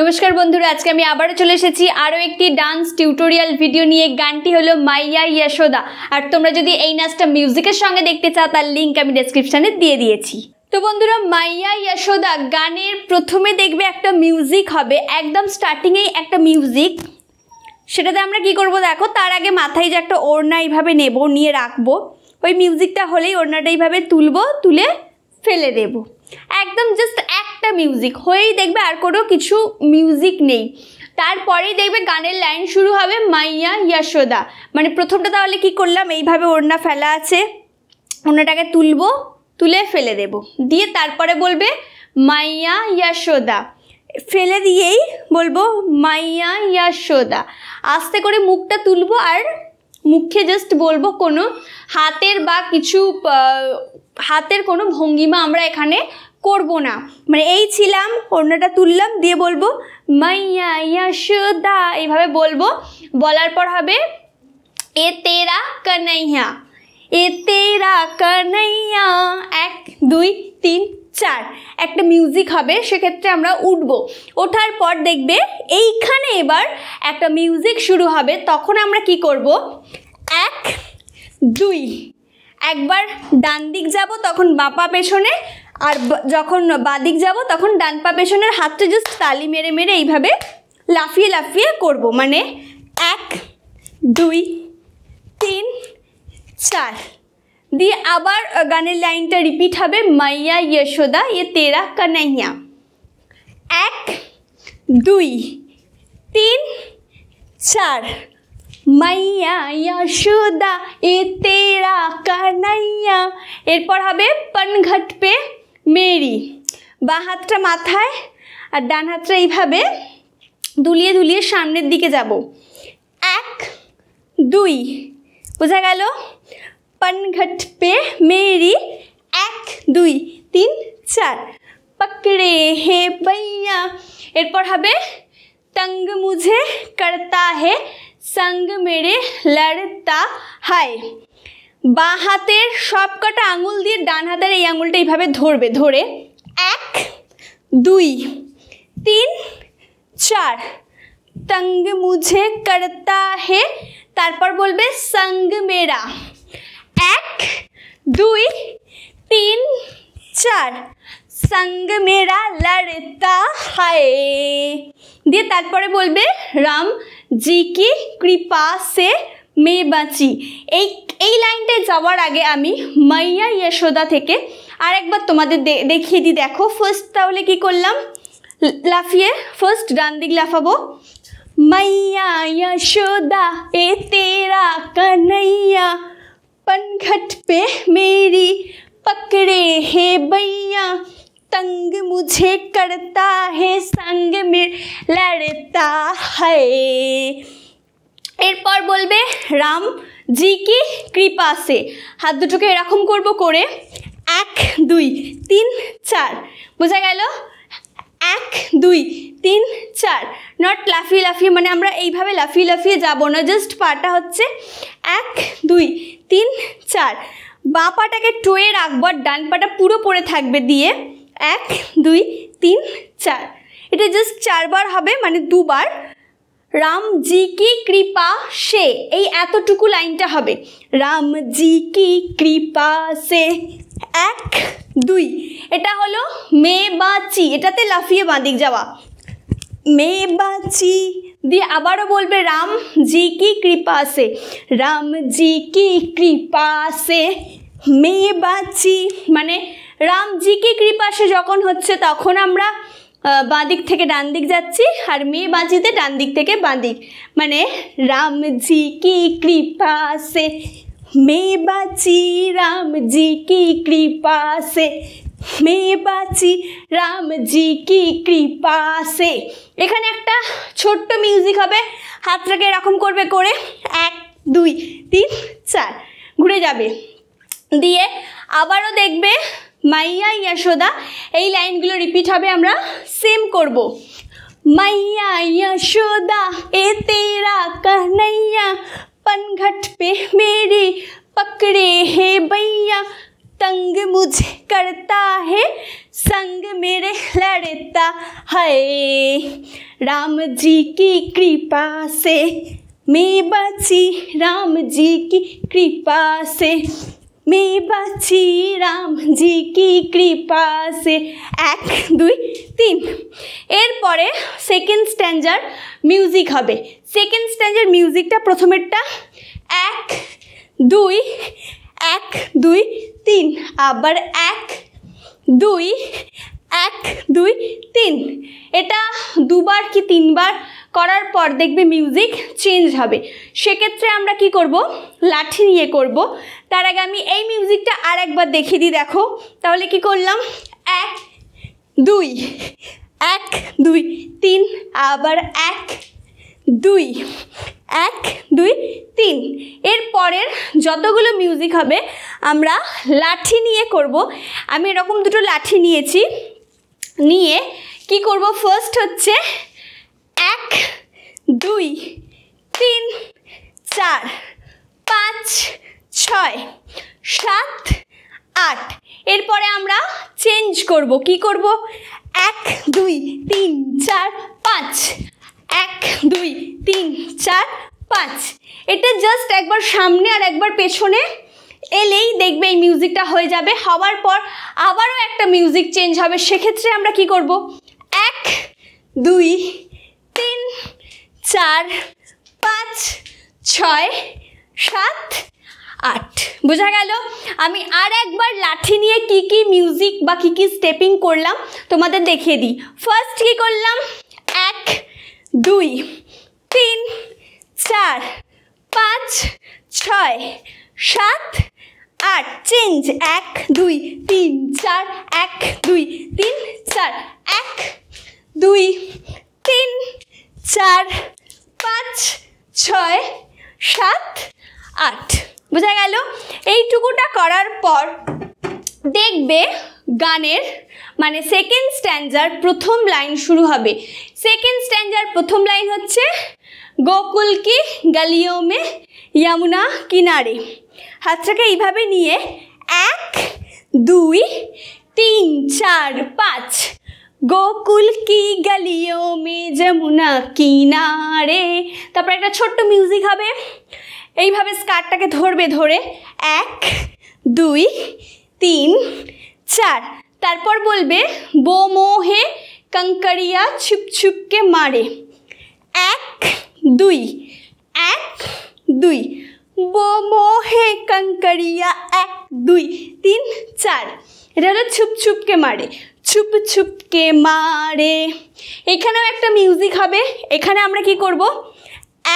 নমস্কার বন্ধুরা আজকে আমি আবারও চলে এসেছি আরও একটি ডান্স টিউটোরিয়াল ভিডিও নিয়ে গানটি হলো মাইয়া ইয়াশোদা আর তোমরা যদি এই নাচটা মিউজিকের সঙ্গে দেখতে চাও তার লিঙ্ক আমি ডেসক্রিপশানে দিয়ে দিয়েছি তো বন্ধুরা মাইয়া ইয়াশোদা গানের প্রথমে দেখবে একটা মিউজিক হবে একদম স্টার্টিংয়েই একটা মিউজিক সেটাতে আমরা কি করব দেখো তার আগে মাথায় যে একটা ওড়না এইভাবে নেব নিয়ে রাখবো ওই মিউজিকটা হলেই ওড়নাটা এইভাবে তুলবো তুলে ফেলে দেব একদম জাস্ট এক একটা মিউজিক হয়েই দেখবে আর কোনো কিছু মিউজিক নেই তারপরেই দেখবে গানের লাইন শুরু হবে মাইয়া ইয়াশোদা মানে প্রথমটা তাহলে কি করলাম এইভাবে ওড়না ফেলা আছে ওড়নাটাকে তুলবো তুলে ফেলে দেব দিয়ে তারপরে বলবে মাইয়া ইয়াশোদা ফেলে দিয়েই বলবো মাইয়া ইয়াশোদা আস্তে করে মুখটা তুলবো আর মুখে জাস্ট বলবো কোনো হাতের বা কিছু হাতের কোনো ভঙ্গিমা আমরা এখানে করব না মানে এই ছিলাম অন্যটা তুললাম দিয়ে বলবো মাইয়া ইয়া সুদা এইভাবে বলবো বলার পর হবে এ তেরা কানাইয়া এ তেরা কানাইয়া এক দুই তিন চার একটা মিউজিক হবে সেক্ষেত্রে আমরা উঠব ওঠার পর দেখবে এইখানে এবার একটা মিউজিক শুরু হবে তখন আমরা কি করব এক দুই একবার ডান দিক যাব তখন বাপা পেছনে আর যখন বাদিক যাব তখন ডান পা পেছনের হাতটা জাস্ট তালি মেরে মেরে এইভাবে লাফিয়ে লাফিয়ে করব মানে এক দুই তিন চার দিয়ে আবার গানের লাইনটা রিপিট হবে মাইয়া ইয়শোদা ইয়ে তেরা কানাইয়া এক দুই তিন চার মাইয়া ইয়শোদা এ ইয়ে তেরা কানাইয়া এরপর হবে পনঘট পে মেরি বা হাতটা মাথায় আর ডান হাতটা এইভাবে দুলিয়ে দুলিয়ে সামনের দিকে যাব এক দুই বোঝা গেল পানঘট পে মেরি এক দুই তিন চার পকড়ে হে পাইয়া এরপর হবে তঙ্গ মুঝে করতা হে সঙ্গ মেরে লড়তা হায় বা হাতের সব কটা আঙুল দিয়ে ডান হাতের এই আঙুলটা এইভাবে ধরবে ধরে এক দুই তিন চার তঙ্গ মুঝে করতা হে তারপর বলবে সঙ্গ মেরা এক দুই তিন চার সঙ্গ মেরা লড়তা হায় দিয়ে তারপরে বলবে রাম জি কি কৃপা সে మే బాచి ఏ ఈ లైన్ చే జావర్ అగే అమి మయ్యా యశోదా తేకే ఆరెక్ బార్ తుమదే దేఖియ ది దేఖో ఫస్ట్ తాలే కి కర్లం లఫియే ఫస్ట్ దాన్ దిగ్ లఫాబో మయ్యా యశోదా ఏ తేరా కన్య్య పణ్ఘట్ పే మేరీ పకడే హే బయ్యా తంగ్ ముజే కర్తా హే సంగ మే లర్తా హై এরপর বলবে রাম জি কি কৃপা আছে হাত দুটোকে এরকম করব করে এক দুই তিন চার বোঝা গেল এক দুই তিন চার নট লাফিয়ে লাফিয়ে মানে আমরা এইভাবে লাফিয়ে লাফিয়ে যাব না জাস্ট পাটা হচ্ছে এক দুই তিন চার বা পাটাকে টোয়ে রাখবো আর ডান পাটা পুরো পড়ে থাকবে দিয়ে এক দুই তিন চার এটা জাস্ট চারবার হবে মানে দুবার রাম জি কি কৃপা সে এই এতটুকু লাইনটা হবে রাম জি কি কৃপা সে এক দুই এটা হলো মেয়ে বাচি এটাতে লাফিয়ে বাঁদিক যাওয়া মেয়ে বাচি দিয়ে আবারও বলবে রাম জি কি কৃপা সে রাম জি কি কৃপা সে মেয়ে বাচি মানে রাম জি কি কৃপা সে যখন হচ্ছে তখন আমরা বাঁদিক থেকে ডান দিক যাচ্ছি আর মেয়ে বাঁচিতে ডান দিক থেকে বাঁদিক মানে রামজি কি কৃপা সে মেয়ে বাঁচি রামজি কি কৃপা সে মেয়ে বাঁচি রামজি কি কৃপা সে এখানে একটা ছোট্ট মিউজিক হবে হাতটাকে এরকম করবে করে এক দুই তিন চার ঘুরে যাবে দিয়ে আবারও দেখবে মাইয়া ইয়াশোদা এই লাইনগুলো রিপিট হবে मैया यशोदा ए तेरा कहनैया पनघट पे मेरे पकड़े है भैया तंग मुझे करता है संग मेरे लड़ता है राम जी की कृपा से मैं बची राम जी की कृपा से मैं बची राम जी की कृपा এক দুই তিন এরপরে সেকেন্ড স্ট্যান্ডার মিউজিক হবে সেকেন্ড স্ট্যান্ডার মিউজিকটা প্রথমেরটা এক দুই এক দুই তিন আবার এক দুই এক দুই তিন এটা দুবার কি তিনবার করার পর দেখবে মিউজিক চেঞ্জ হবে সেক্ষেত্রে আমরা কি করব লাঠি নিয়ে করব তার আগে আমি এই মিউজিকটা আর একবার দেখিয়ে দিই দেখো তাহলে কি করলাম এক দুই এক দুই তিন আবার এক দুই এক দুই তিন এর পরের যতগুলো মিউজিক হবে আমরা লাঠি নিয়ে করব আমি এরকম দুটো লাঠি নিয়েছি নিয়ে কি করব ফার্স্ট হচ্ছে এক দুই তিন চার পাঁচ ছয় সাত আট এরপরে আমরা চেঞ্জ করব কি করব এক দুই তিন চার পাঁচ এক দুই তিন চার পাঁচ এটা জাস্ট একবার সামনে আর একবার পেছনে এলেই দেখবে এই মিউজিকটা হয়ে যাবে হওয়ার পর আবারও একটা মিউজিক চেঞ্জ হবে সেক্ষেত্রে আমরা কি করব এক দুই তিন চার পাঁচ ছয় সাত আট বোঝা গেল আমি আর একবার লাঠি নিয়ে কি কি মিউজিক বা কি কি স্টেপিং করলাম তোমাদের দেখিয়ে দিই ফার্স্ট কি করলাম এক দুই তিন চার পাঁচ ছয় সাত আট চেঞ্জ এক দুই তিন চার এক দুই তিন চার এক দুই তিন চার পাঁচ ছয় সাত আট বোঝা গেল এইটুকুটা করার পর দেখবে গানের মানে সেকেন্ড স্ট্যান্ডার প্রথম লাইন শুরু হবে সেকেন্ড স্ট্যান্ডার প্রথম লাইন হচ্ছে গোকুল কি গালিও মে যমুনা কিনারে হাতটাকে এইভাবে নিয়ে এক দুই তিন চার পাঁচ গোকুল কি গলিও মে যমুনা কিনারে তারপর একটা ছোট্ট মিউজিক হবে এইভাবে স্কার্টটাকে ধরবে ধরে এক দুই তিন চার তারপর বলবে বোমোহে কঙ্করিয়া ছুপ ছুপকে মারে এক দুই এক দুই বো মোহে কঙ্করিয়া এক দুই তিন চার এটা হলো ছুপ ছুপকে মারে ছুপ ছুপকে মারে এখানেও একটা মিউজিক হবে এখানে আমরা কি করব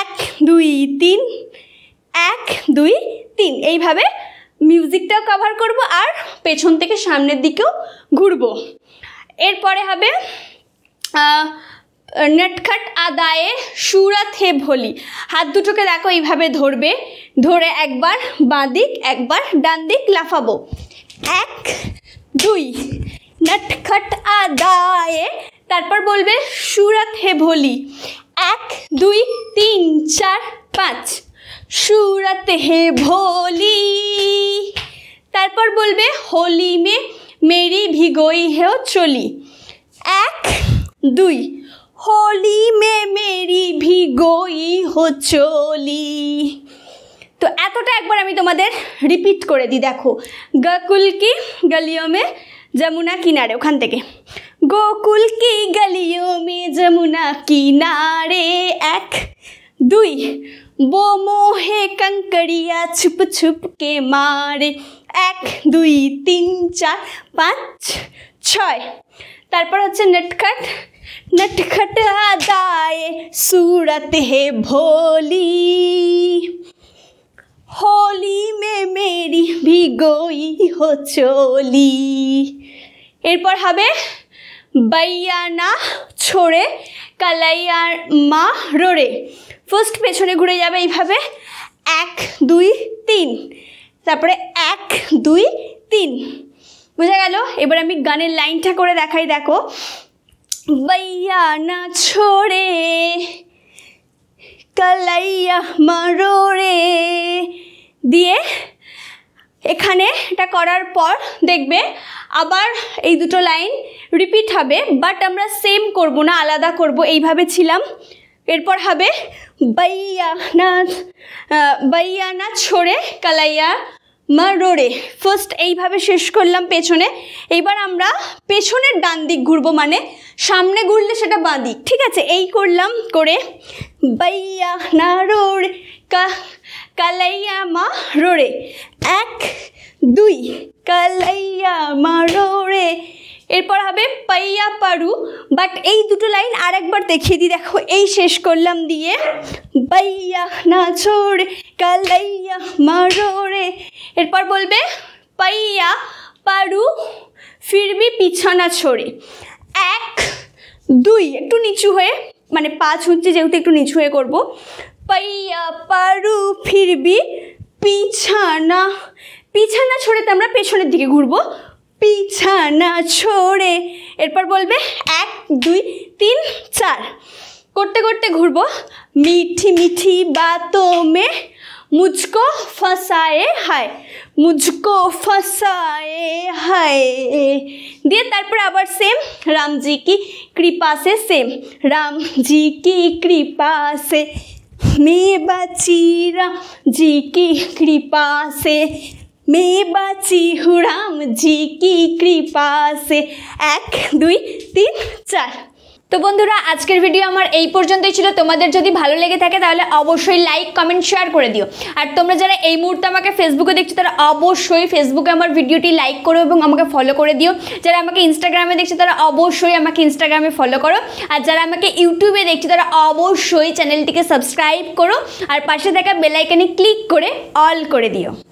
এক দুই তিন এক দুই তিন এইভাবে মিউজিকটাও কভার করব আর পেছন থেকে সামনের দিকেও ঘুরবো এরপরে হবে নটখট আদায়ে সুরা হে ভলি হাত দুটোকে দেখো এইভাবে ধরবে ধরে একবার বাঁ দিক একবার ডান দিক লাফাবো এক দুই নটখট আদায়ে তারপর বলবে সুরা হে ভলি এক দুই তিন চার পাঁচ সুরাত হে ভোলি তারপর বলবে হোলি মে মেরি ভিগোই হেও চলি এক দুই হোলি মে মেরি ভিগোই হোচলি তো এতটা একবার আমি তোমাদের রিপিট করে দিই দেখো গকুল কি গলিও মে যমুনা কিনারে ওখান থেকে গোকুল কি গলিও মে যমুনা কিনারে এক দুই বোমো হে কঙ্কড়িয়া ছুপ ছুপ কে মারে এক দুই তিন চার পাঁচ ছয় তারপর হচ্ছে নেটকাট नटखट अदाए सूरत है भोली होली में मेरी भिगोई हो चोली এরপর হবে বাইয়ানা ছোড়ে কালাইয়ার মা রোড়ে ফার্স্ট পেছনে ঘুরে যাবে এইভাবে এক দুই তিন তারপরে এক দুই তিন বোঝা গেল এবার আমি গানের লাইনটা করে দেখাই দেখো बैया ना छोड़े কালাইয়া মারো রে দিয়ে এখানে এটা করার পর দেখবে আবার এই দুটো লাইন রিপিট হবে বাট আমরা সেম করব না আলাদা করব এইভাবে ছিলাম এরপর হবে বাইয়া না বাইয়া না ছোড়ে কালাইয়া মারোরে ফার্স্ট এইভাবে শেষ করলাম পেছনে এবার আমরা পেছনের ডান দিক ঘুরবো মানে সামনে ঘুরলে সেটা বাঁ দিক ঠিক আছে এই করলাম করে বাইয়া না রোড়ে কা কালাইয়া মা রোড়ে এক দুই কালাইয়া মা রোড়ে এরপর হবে পাইয়া পারু বাট এই দুটো লাইন আর একবার দেখিয়ে দিই দেখো এই শেষ করলাম দিয়ে বাইয়া না ছোড় কালাইয়া মারো রে এরপর বলবে পাইয়া পারু ফিরবি পিছনা ছোড়ে এক দুই একটু নিচু হয়ে মানে পাঁচ হচ্ছে যেহেতু একটু নিচু হয়ে করবো পাইয়া পারু ফিরবি পিছানা পিছানা ছোড়েতে আমরা পেছনের দিকে ঘুরবো পিছানা ছোড়ে এরপর বলবে এক দুই তিন চার করতে করতে ঘুরবো মিঠি মিঠি বাতো মে মুঝকো ফসায়ে হায় মুজকো ফসায়ে হায় দিয়ে তারপর আবার সেম রামজি কি কৃপা সে সেম রামজি কি কৃপা সে বা চিরা জি কি কৃপা সে मैं बाची हूँ राम जी की कृपा से एक दुई तीन তো বন্ধুরা আজকের ভিডিও আমার এই পর্যন্তই ছিল তোমাদের যদি ভালো লেগে থাকে তাহলে অবশ্যই লাইক কমেন্ট শেয়ার করে দিও আর তোমরা যারা এই মুহূর্তে আমাকে ফেসবুকে দেখছো তারা অবশ্যই ফেসবুকে আমার ভিডিওটি লাইক করো এবং আমাকে ফলো করে দিও যারা আমাকে ইনস্টাগ্রামে দেখছো তারা অবশ্যই আমাকে ইনস্টাগ্রামে ফলো করো আর যারা আমাকে ইউটিউবে দেখছো তারা অবশ্যই চ্যানেলটিকে সাবস্ক্রাইব করো আর পাশে থাকা বেলাইকানে ক্লিক করে অল করে দিও